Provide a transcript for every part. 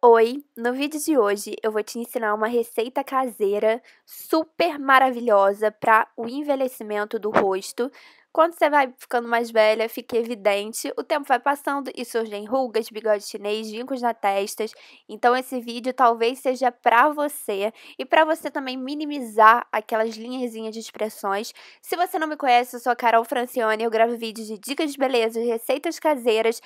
Oi, no vídeo de hoje eu vou te ensinar uma receita caseira super maravilhosa para o envelhecimento do rosto. Quando você vai ficando mais velha, fica evidente, o tempo vai passando e surgem rugas, bigode chinês, vincos na testa. Então esse vídeo talvez seja para você e para você também minimizar aquelas linhazinhas de expressões. Se você não me conhece, eu sou a Carol Francione, eu gravo vídeos de dicas de beleza, receitas caseiras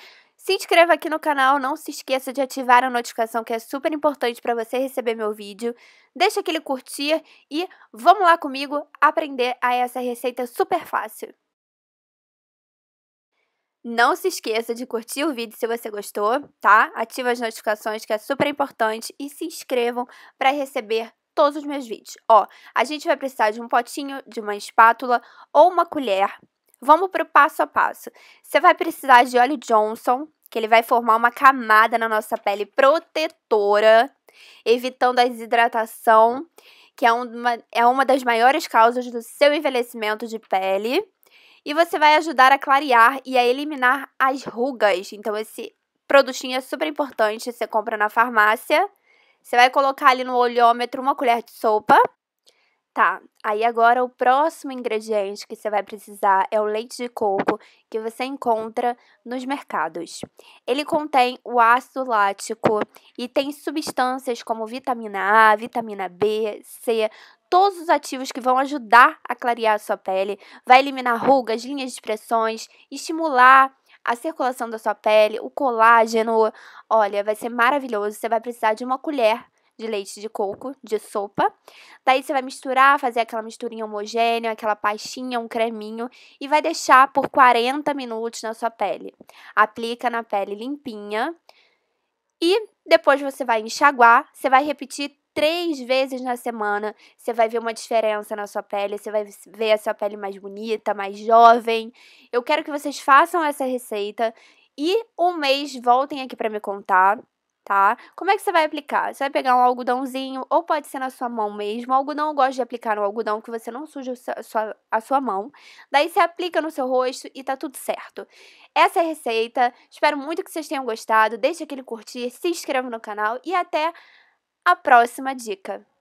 se inscreva aqui no canal, não se esqueça de ativar a notificação que é super importante para você receber meu vídeo. Deixa aquele curtir e vamos lá comigo aprender a essa receita super fácil. Não se esqueça de curtir o vídeo se você gostou, tá? Ativa as notificações que é super importante e se inscrevam para receber todos os meus vídeos. Ó, a gente vai precisar de um potinho, de uma espátula ou uma colher Vamos para o passo a passo. Você vai precisar de óleo Johnson, que ele vai formar uma camada na nossa pele protetora, evitando a desidratação, que é uma, é uma das maiores causas do seu envelhecimento de pele. E você vai ajudar a clarear e a eliminar as rugas. Então, esse produtinho é super importante, você compra na farmácia. Você vai colocar ali no olhômetro uma colher de sopa Tá, aí agora o próximo ingrediente que você vai precisar é o leite de coco que você encontra nos mercados. Ele contém o ácido lático e tem substâncias como vitamina A, vitamina B, C, todos os ativos que vão ajudar a clarear a sua pele, vai eliminar rugas, linhas de expressões, estimular a circulação da sua pele, o colágeno. Olha, vai ser maravilhoso. Você vai precisar de uma colher de leite de coco, de sopa. Daí você vai misturar, fazer aquela misturinha homogênea, aquela pastinha, um creminho e vai deixar por 40 minutos na sua pele. Aplica na pele limpinha e depois você vai enxaguar, você vai repetir três vezes na semana, você vai ver uma diferença na sua pele, você vai ver a sua pele mais bonita, mais jovem. Eu quero que vocês façam essa receita e um mês voltem aqui para me contar tá? Como é que você vai aplicar? Você vai pegar um algodãozinho, ou pode ser na sua mão mesmo. O algodão eu gosto de aplicar no algodão, que você não suja a sua, a sua mão. Daí você aplica no seu rosto e tá tudo certo. Essa é a receita. Espero muito que vocês tenham gostado. Deixe aquele curtir, se inscreva no canal e até a próxima dica.